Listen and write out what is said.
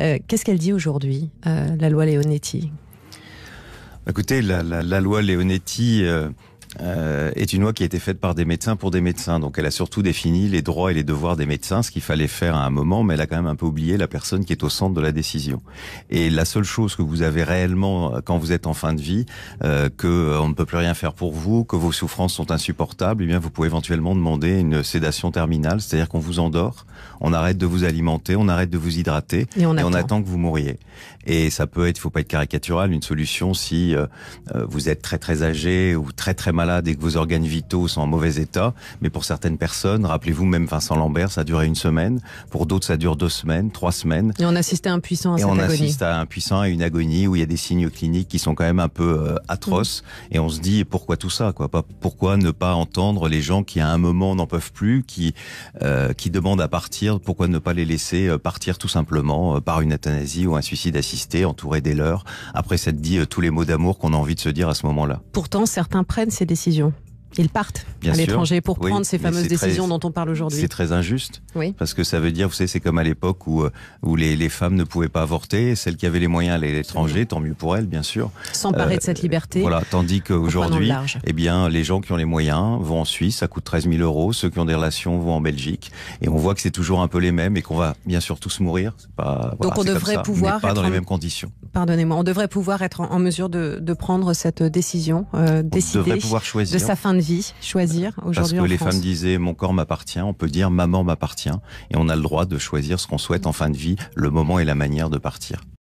Euh, qu'est-ce qu'elle dit aujourd'hui, euh, la loi Leonetti Écoutez, la, la loi Leonetti euh, euh, est une loi qui a été faite par des médecins pour des médecins. Donc elle a surtout défini les droits et les devoirs des médecins, ce qu'il fallait faire à un moment, mais elle a quand même un peu oublié la personne qui est au centre de la décision. Et la seule chose que vous avez réellement euh, quand vous êtes en fin de vie, euh, que euh, on ne peut plus rien faire pour vous, que vos souffrances sont insupportables, eh bien vous pouvez éventuellement demander une sédation terminale, c'est-à-dire qu'on vous endort, on arrête de vous alimenter, on arrête de vous hydrater, et on, attend. que vous mouriez. Et ça peut être, faut pas être caricatural, une solution si vous êtes très très âgé ou très très malade et que vos organes vitaux sont en mauvais état. Mais pour certaines personnes, rappelez-vous, même Vincent Lambert, ça a duré une semaine. Pour d'autres, ça dure deux semaines, trois semaines. Et on assiste à un puissant à et agonie. on assiste à un puissant, à une agonie où il y a des signes cliniques qui sont quand même un peu euh, atroces. Mm. Et on se dit, pourquoi tout ça quoi Pourquoi ne pas entendre les gens qui, à un moment, n'en peuvent plus, qui, euh, qui demandent à partir Pourquoi ne pas les laisser euh, partir tout simplement par une euthanasie ou un suicide assisté, entouré des leurs Après, ça te dit tous les mots d'amour qu'on a envie de se dire à ce moment-là. Pourtant, certains prennent ces décision ils partent à l'étranger pour prendre ces fameuses décisions dont on parle aujourd'hui. C'est très injuste. Parce que ça veut dire, vous savez, c'est comme à l'époque où, euh, où les, femmes ne pouvaient pas avorter, celles qui avaient les moyens allaient à l'étranger, tant mieux pour elles, bien sûr. S'emparer de euh, cette liberté. Voilà, tandis qu'aujourd'hui, eh bien, les gens qui ont les moyens vont en Suisse, ça coûte 13 000 euros, ceux qui ont des relations vont en Belgique, et on voit que c'est toujours un peu les mêmes et qu'on va bien sûr tous mourir. Donc on devrait pouvoir. pas dans les mêmes conditions. Pardonnez-moi, on devrait pouvoir être en, mesure de, prendre cette décision, euh, décider pouvoir choisir. de sa fin de de vie choisir aujourd'hui Parce que les femmes disaient mon corps m'appartient, on peut dire maman m'appartient et on a le droit de choisir ce qu'on souhaite en fin de vie, le moment et la manière de partir.